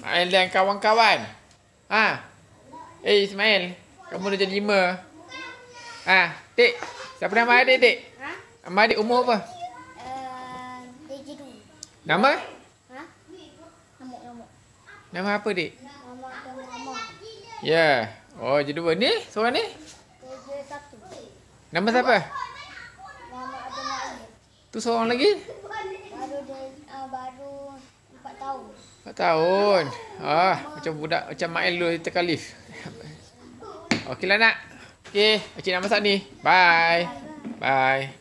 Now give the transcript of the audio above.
Ismail dan kawan-kawan. Ha. Eh hey, Ismail, kamu dah jadi lima. Ha, Dik. Siapa nama adik, Dik? Ha? Nama adik umur apa? Eh, Uh, nama? Ha? Nama apa, Dik? Ya. Oh, jadi dua. Ni? Seorang ni? Nama siapa? Nama Tu seorang lagi? Baru dia, uh, baru 4 tahun. Ah, macam budak macam Mak Elu terkalif. Okeylah nak. Okey, Encik nak masak ni. Bye. Bye.